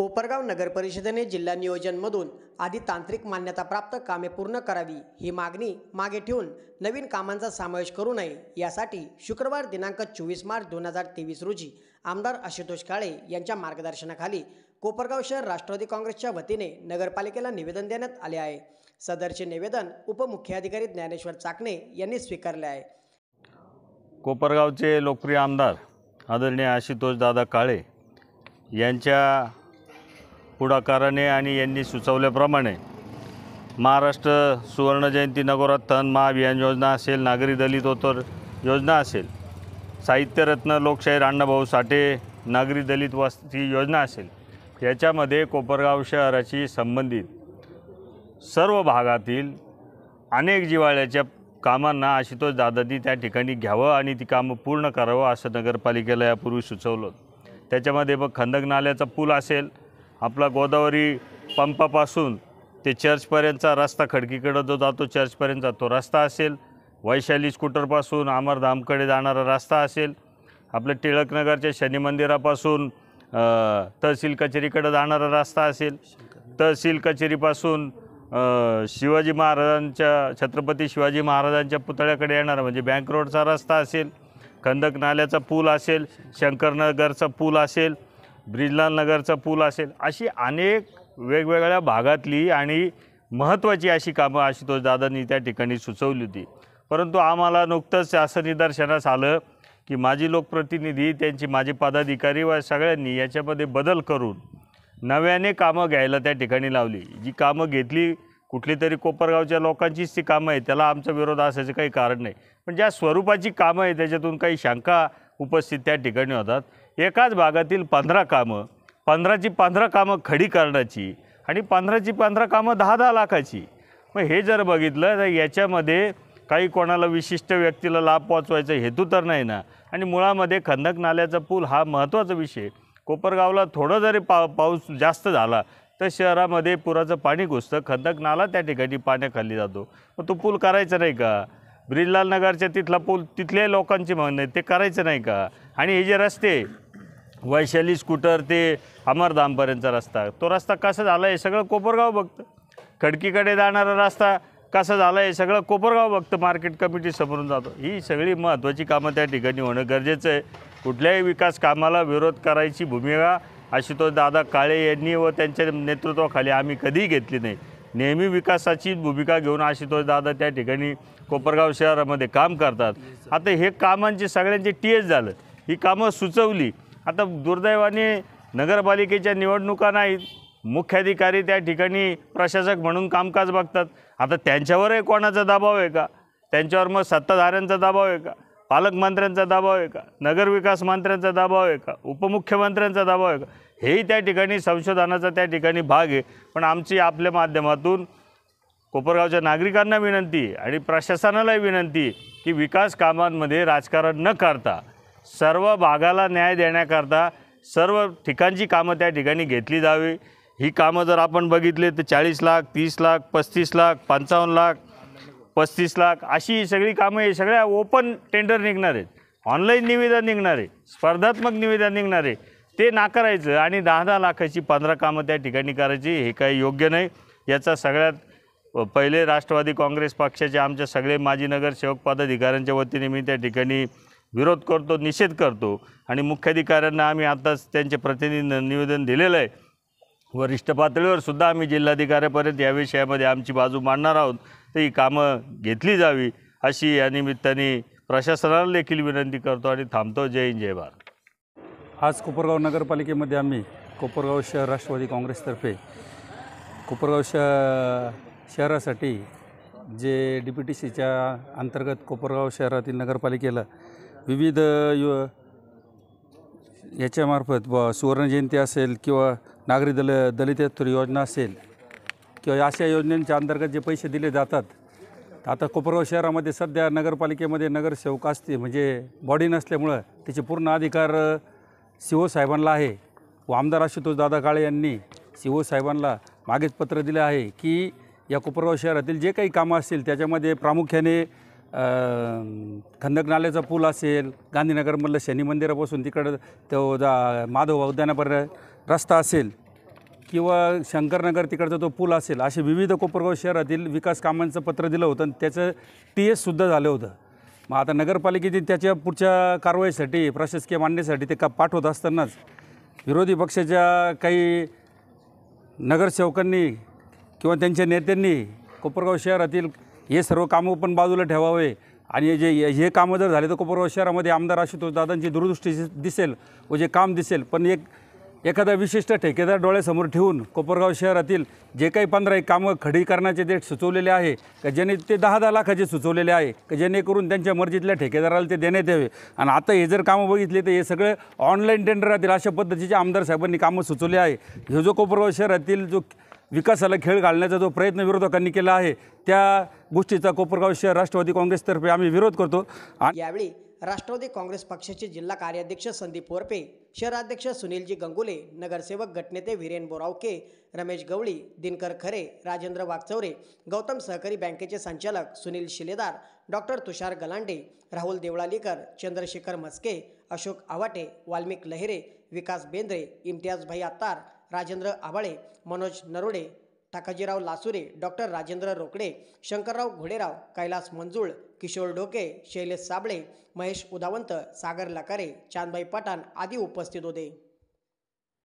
कोपरगाव नगर परिषदेने जिल्हा नियोजनमधून आधी तांत्रिक मान्यताप्राप्त कामे पूर्ण करावी ही मागणी मागे ठेवून नवीन कामांचा समावेश करू नये यासाठी शुक्रवार दिनांक चोवीस मार्च दोन हजार तेवीस रोजी आमदार आशुतोष काळे यांच्या मार्गदर्शनाखाली कोपरगाव शहर राष्ट्रवादी काँग्रेसच्या वतीने नगरपालिकेला निवेदन देण्यात आले आहे सदरचे निवेदन उपमुख्याधिकारी ज्ञानेश्वर चाकणे यांनी स्वीकारले आहे कोपरगावचे लोकप्रिय आमदार आदरणीय दादा काळे यांच्या पुढाकाराने आणि यांनी सुचवल्याप्रमाणे महाराष्ट्र सुवर्ण जयंती नगोरत्थन महाअभियान योजना असेल नागरी दलित योजना असेल साहित्यरत्न लोकशाहीर अण्णाभाऊ साठे नागरी दलित वस्ती योजना असेल याच्यामध्ये कोपरगाव शहराशी संबंधित सर्व भागातील अनेक जिवाळ्याच्या कामांना आशुतोष दादांनी त्या ठिकाणी घ्यावं आणि ती कामं पूर्ण करावं असं नगरपालिकेला यापूर्वी सुचवलं त्याच्यामध्ये मग खंदक नाल्याचा पूल असेल आपला गोदावरी पंपापासून ते चर्चपर्यंतचा रस्ता खडकीकडं जो जातो चर्चपर्यंतचा तो रस्ता असेल वैशाली स्कूटरपासून अमरधामकडे जाणारा रस्ता असेल आपल्या टिळकनगरच्या शनी मंदिरापासून तहसील कचेरीकडे जाणारा रस्ता असेल तहसील कचेरीपासून शिवाजी महाराजांच्या छत्रपती शिवाजी महाराजांच्या पुतळ्याकडे येणारा म्हणजे बँक रोडचा रस्ता असेल खंदक नाल्याचा पूल असेल शंकरनगरचा पूल असेल ब्रिजलाल नगरचा पूल असेल अशी अनेक वेगवेगळ्या भागातली आणि महत्त्वाची अशी कामं आशुतोष दादांनी त्या ठिकाणी सुचवली होती परंतु आम्हाला नुकतंच असं निदर्शनास आलं की माजी लोकप्रतिनिधी त्यांची माजी पदाधिकारी व सगळ्यांनी याच्यामध्ये बदल करून नव्याने कामं घ्यायला त्या ठिकाणी लावली जी कामं घेतली कुठली तरी कोपरगावच्या लोकांचीच ती कामं आहे त्याला आमचा विरोध असायचं काही कारण नाही पण ज्या स्वरूपाची कामं आहे त्याच्यातून काही शंका उपस्थित त्या ठिकाणी होतात एकाच भागातील पंधरा कामं पंधराची पंधरा कामं खडी करण्याची आणि पंधराची पंधरा कामं दहा दहा लाखाची मग हे जर बघितलं तर याच्यामध्ये काही कोणाला विशिष्ट व्यक्तीला लाभ पोचवायचा हेतू तर नाही ना आणि मुळामध्ये खंदक नाल्याचा पूल हा महत्त्वाचा विषय कोपरगावला थोडं जरी पा पाऊस जास्त झाला तर शहरामध्ये पुराचं पाणी घुसतं खंदक नाला त्या ठिकाणी पाण्याखाली जातो मग तो पूल करायचा नाही का ब्रिजलाल नगरच्या तिथला पूल तिथल्याही लोकांची म्हणणं ते करायचं नाही का आणि हे जे रस्ते वैशाली स्कूटर ते अमरधामपर्यंतचा रस्ता तो रस्ता कसा झाला आहे सगळं कोपरगाव बघतं खडकीकडे जाणारा रस्ता कसा झाला आहे सगळं कोपरगाव बघतं मार्केट कमिटी समोरून जातो ही सगळी महत्त्वाची कामं त्या ठिकाणी होणं गरजेचं आहे कुठल्याही विकास कामाला विरोध करायची भूमिका अशी तो दादा काळे यांनी व त्यांच्या नेतृत्वाखाली आम्ही कधीही घेतली नाही नेहमी विकासाची भूमिका घेऊन आशुतोष दादा त्या ठिकाणी कोपरगाव शहरामध्ये काम करतात आता हे कामांचे सगळ्यांचे टी एस झालं ही कामं सुचवली आता दुर्दैवाने नगरपालिकेच्या निवडणुका नाहीत मुख्याधिकारी त्या ठिकाणी प्रशासक म्हणून कामकाज बघतात आता त्यांच्यावरही कोणाचा दबाव आहे का त्यांच्यावर मग सत्ताधाऱ्यांचा दबाव आहे का पालकमंत्र्यांचा दबाव आहे का नगरविकास मंत्र्यांचा दबाव आहे का उपमुख्यमंत्र्यांचा दबाव आहे का हेही त्या ठिकाणी संशोधनाचा त्या ठिकाणी भाग आहे पण आमची आपल्या माध्यमातून कोपरगावच्या नागरिकांना विनंती आणि प्रशासनालाही विनंती की विकास कामांमध्ये राजकारण न करता सर्व भागाला न्याय देण्याकरता सर्व ठिकाणची कामं त्या ठिकाणी घेतली जावी ही कामं जर आपण बघितली तर चाळीस लाख तीस लाख पस्तीस लाख पंचावन्न लाख पस्तीस लाख अशी ही सगळी कामं हे सगळ्या ओपन टेंडर निघणार आहेत ऑनलाईन निविदा निघणार आहे स्पर्धात्मक निविदा निघणार आहे ते नाकारायचं आणि दहा दहा लाखाची पंधरा कामं त्या ठिकाणी करायची हे काही योग्य नाही याचा सगळ्यात पहिले राष्ट्रवादी काँग्रेस पक्षाचे आमच्या सगळे माजी नगरसेवक पदाधिकाऱ्यांच्या वतीने मी त्या ठिकाणी विरोध करतो निषेध करतो आणि मुख्याधिकाऱ्यांना आम्ही आताच त्यांचे प्रतिनिधी निवेदन दिलेलं आहे वरिष्ठ पातळीवर सुद्धा आम्ही जिल्हाधिकाऱ्यापर्यंत या विषयामध्ये आमची बाजू मांडणार आहोत तर ही कामं घेतली जावी अशी या निमित्ताने प्रशासनाला देखील विनंती करतो आणि थांबतो जय हिंद जय भारत आज कोपरगाव नगरपालिकेमध्ये आम्ही कोपरगाव शहर राष्ट्रवादी काँग्रेसतर्फे कोपरगाव श शहरासाठी जे डी पी टी सीच्या अंतर्गत कोपरगाव शहरातील नगरपालिकेला विविध यु याच्यामार्फत ब जयंती असेल किंवा नागरी दल दलितत्व योजना असेल किंवा अशा योजनेच्या अंतर्गत जे पैसे दिले जातात आता कोपरगाव शहरामध्ये सध्या नगरपालिकेमध्ये नगरसेवक असते म्हणजे बॉडी नसल्यामुळं त्याचे पूर्ण अधिकार सी साहेबांना आहे व आमदार आशुतोष दादा काळे यांनी सी साहेबांना मागेच पत्र दिलं आहे की या कोपरगाव शहरातील जे काही कामं असतील त्याच्यामध्ये प्रामुख्याने खंदक नाल्याचा पूल असेल गांधीनगरमधलं शनी मंदिरापासून तिकडं तो जा माधव उद्यानापर्यंत रस्ता असेल किंवा शंकरनगर तिकडचा तो पूल असेल असे विविध कोपरगाव शहरातील विकास कामांचं पत्र दिलं होतं आणि त्याचं टी एससुद्धा झालं होतं मग आता नगरपालिकेतील त्याच्या पुढच्या कारवाईसाठी प्रशासकीय मांडणीसाठी ते का पाठवत असतानाच विरोधी पक्षाच्या काही नगरसेवकांनी किंवा त्यांच्या नेत्यांनी कोपरगाव शहरातील हे सर्व कामं पण बाजूला ठेवावे आणि जे हे कामं जर झाले तर कोपरगाव शहरामध्ये आमदार आशुतोष दादांची दूरदृष्टी दिसेल व जे काम दिसेल पण एक एखादा विशिष्ट ठेकेदार डोळ्यासमोर ठेवून कोपरगाव शहरातील जे काही पंधरा एक कामं खडी करण्याचे ते सुचवलेले आहे का ज्याने ते दहा दहा लाखाचे सुचवलेले आहे का जेणेकरून त्यांच्या मर्जीतल्या ठेकेदाराला ते देण्यात यावे आणि आता हे जर कामं बघितले तर हे सगळे ऑनलाईन टेंडर राहतील अशा पद्धतीचे आमदार साहेबांनी कामं सुचवले आहे हे जो कोपरगाव शहरातील जो विकासाला खेळ घालण्याचा जो प्रयत्न विरोधकांनी केला आहे त्या गोष्टीचा कोपरगाव शहर राष्ट्रवादी काँग्रेसतर्फे आम्ही विरोध करतो यावेळी राष्ट्रवादी काँग्रेस पक्षाचे जिल्हा कार्याध्यक्ष संदीप वरपे शहराध्यक्ष सुनीलजी गंगुले नगरसेवक गटनेते विरेन बोरावके रमेश गवळी दिनकर खरे राजेंद्र वागचौरे गौतम सहकारी बँकेचे संचालक सुनील शिलेदार डॉक्टर तुषार गलांडे राहुल देवळालीकर चंद्रशेखर मस्के अशोक आवाटे वाल्मिक लहिरे विकास बेंद्रे इम्तियाजभाई आत्तार राजेंद्र आबाळे मनोज नरोडे टाकाजीराव लासुरे डॉक्टर राजेंद्र रोकडे शंकरराव घोडेराव कैलास मंजूळ किशोर डोके शैलेश साबळे महेश उदावंत सागर लकारे चांदबाई पठाण आदी उपस्थित होते